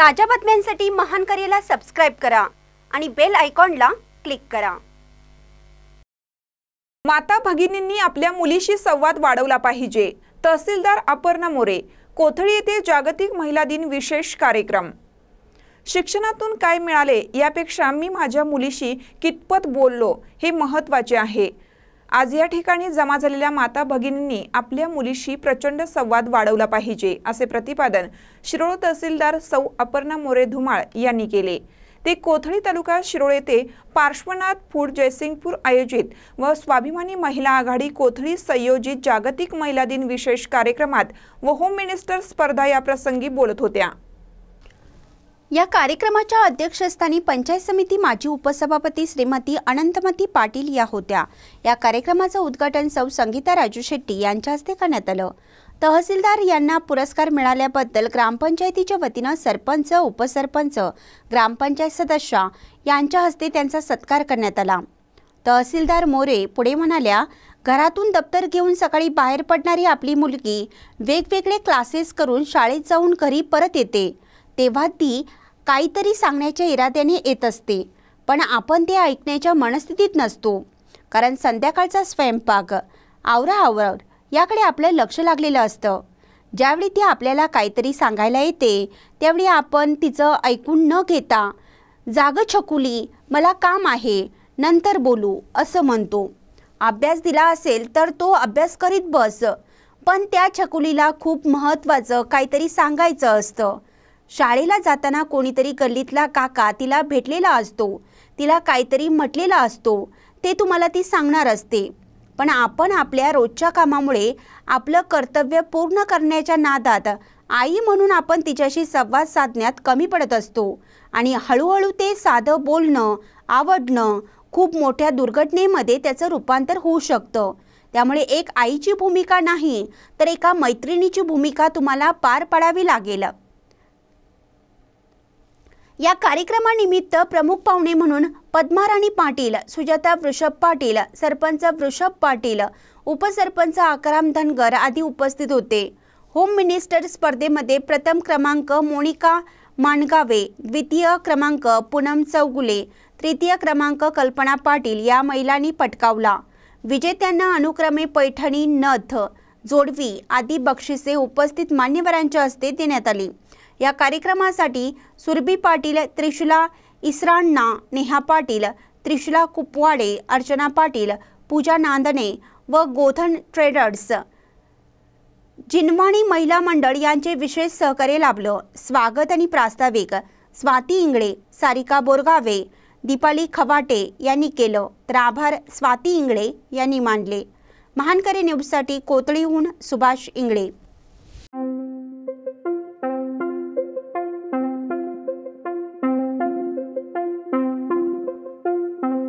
ताज्या बातम्यांसाठी महान करेला सबस्क्राईब करा आणि बेल आयकॉनला क्लिक करा माता भगिनींनी आपल्या मुलीशी संवाद वाढवला पाहिजे तहसीलदार अपर्णा मोरे कोथळी येथे जागतिक महिला दिन विशेष कार्यक्रम शिक्षणातून काय मिळाले यापेक्षा मी माझ्या मुलीशी कितपत बोललो हे महत्त्वाचे आहे आज या ठिकाणी जमा झालेल्या माता भगिनींनी आपल्या मुलीशी प्रचंड संवाद वाढवला पाहिजे असे प्रतिपादन शिरोळ तहसीलदार सौ अपर्णा मोरे धुमाळ यांनी केले ते कोथळी तालुका शिरोळ येथे पार्श्वनाथ फूड जयसिंगपूर आयोजित व स्वाभिमानी महिला आघाडी कोथळी संयोजित जागतिक महिला दिन विशेष कार्यक्रमात व होम मिनिस्टर स्पर्धा याप्रसंगी बोलत होत्या या कार्यक्रमाच्या अध्यक्षस्थानी पंचायत समिती माजी उपसभापती श्रीमती अनंतमती पाटील या होत्या या कार्यक्रमाचं उद्घाटन सौ संगीता राजू शेट्टी यांच्या हस्ते करण्यात आलं तहसीलदार यांना पुरस्कार मिळाल्याबद्दल ग्रामपंचायतीच्या वतीनं सरपंच उपसरपंच ग्रामपंचायत सदस्या यांच्या हस्ते त्यांचा सत्कार करण्यात आला तहसीलदार मोरे पुढे म्हणाल्या घरातून दप्तर घेऊन सकाळी बाहेर पडणारी आपली मुलगी वेगवेगळे क्लासेस करून शाळेत जाऊन घरी परत येते तेव्हा ती काहीतरी सांगण्याच्या इराद्याने येत असते पण आपण ते ऐकण्याच्या मनस्थितीत नसतो कारण संध्याकाळचा स्वयंपाक आवराआवर याकडे आपलं लक्ष लागलेलं असतं ज्यावेळी ती आपल्याला काहीतरी सांगायला येते त्यावेळी आपण तिचं ऐकून न घेता जागं छकुली मला काम आहे नंतर बोलू असं म्हणतो अभ्यास दिला असेल तर तो अभ्यास करीत बस पण त्या छकुलीला खूप महत्त्वाचं काहीतरी सांगायचं असतं शाळेला जाताना कोणीतरी गल्लीतला काका तिला भेटलेला असतो तिला काहीतरी म्हटलेला असतो ते तुम्हाला ती सांगणार असते पण आपण आपल्या रोजच्या कामामुळे आपलं कर्तव्य पूर्ण करण्याच्या नादात आई म्हणून आपण तिच्याशी संवाद साधण्यात कमी पडत असतो आणि हळूहळू ते साधं बोलणं आवडणं खूप मोठ्या दुर्घटनेमध्ये त्याचं रूपांतर होऊ शकतं त्यामुळे एक आईची भूमिका नाही तर एका मैत्रिणीची भूमिका तुम्हाला पार पाडावी लागेल या कार्यक्रमानिमित्त प्रमुख पाहुणे म्हणून पद्माराणी पाटील सुजाता वृषभ पाटील सरपंच वृषभ पाटील उपसरपंच आकाराम धनगर आदी उपस्थित होते होम मिनिस्टर स्पर्धेमध्ये प्रथम क्रमांक मोनिका माणगावे द्वितीय क्रमांक पूनम चौगुले तृतीय क्रमांक कल्पना पाटील या महिलांनी पटकावला विजेत्यांना अनुक्रमे पैठणी नथ जोडवी आदी बक्षिसे उपस्थित मान्यवरांच्या हस्ते देण्यात आली या कार्यक्रमासाठी सुरभी पाटील त्रिशुला इसराणना नेहा पाटील त्रिशुला कुपवाडे अर्चना पाटील पूजा नांदणे व गोधन ट्रेडर्स जिनवाणी महिला मंडळ यांचे विशेष सहकार्य लाभलं स्वागत आणि प्रास्ताविक स्वाती इंगळे सारिका बोरगावे दीपाली खवाटे यांनी केलं तर आभार स्वाती इंगळे यांनी मांडले महानकरी न्यूजसाठी कोतळीहून सुभाष इंगळे